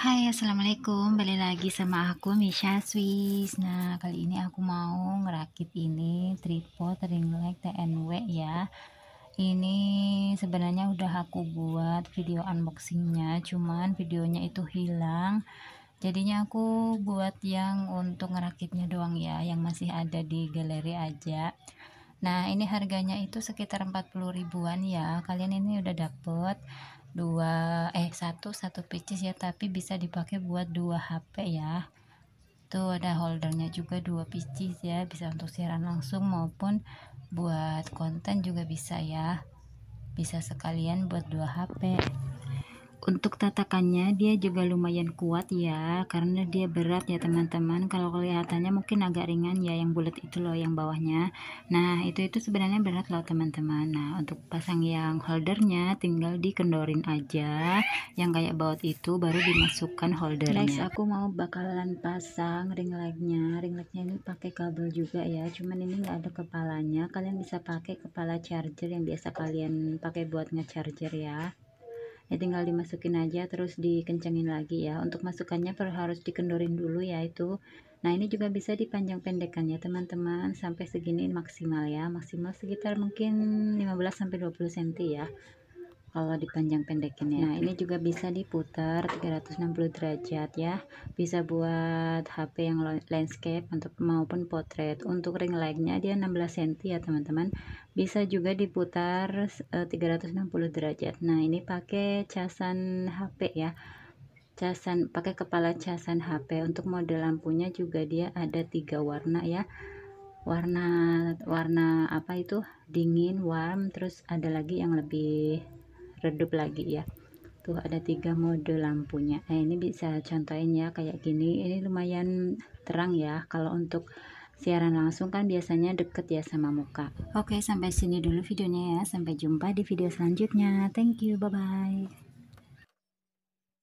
Hai assalamualaikum balik lagi sama aku Misha Swiss nah kali ini aku mau ngerakit ini tripod ring light TNW ya ini sebenarnya udah aku buat video unboxingnya cuman videonya itu hilang jadinya aku buat yang untuk ngerakitnya doang ya yang masih ada di galeri aja nah ini harganya itu sekitar 40 ribuan ya kalian ini udah dapet dua eh satu satu pieces ya tapi bisa dipakai buat dua HP ya tuh ada holdernya juga dua pieces ya bisa untuk siaran langsung maupun buat konten juga bisa ya bisa sekalian buat dua HP untuk tatakannya dia juga lumayan kuat ya karena dia berat ya teman-teman kalau kelihatannya mungkin agak ringan ya yang bulat itu loh yang bawahnya nah itu itu sebenarnya berat loh teman-teman nah untuk pasang yang holdernya tinggal dikendorin aja yang kayak baut itu baru dimasukkan holdernya Next aku mau bakalan pasang ring lightnya ring lightnya ini pakai kabel juga ya cuman ini nggak ada kepalanya kalian bisa pakai kepala charger yang biasa kalian pakai buat ngecharger ya ya tinggal dimasukin aja terus dikencengin lagi ya untuk masukannya perlu harus dikendorin dulu ya itu nah ini juga bisa dipanjang ya teman-teman sampai segini maksimal ya maksimal sekitar mungkin 15-20 cm ya kalau dipanjang pendekin ya nah ini juga bisa diputar 360 derajat ya bisa buat HP yang landscape untuk maupun potret untuk ring lightnya dia 16 cm ya teman-teman bisa juga diputar eh, uh, 360 derajat nah ini pakai casan HP ya casan pakai kepala casan HP untuk model lampunya juga dia ada tiga warna ya warna warna apa itu dingin warm terus ada lagi yang lebih redup lagi ya tuh ada tiga mode lampunya nah, ini bisa contohin ya kayak gini ini lumayan terang ya kalau untuk siaran langsung kan biasanya deket ya sama muka oke sampai sini dulu videonya ya sampai jumpa di video selanjutnya thank you bye bye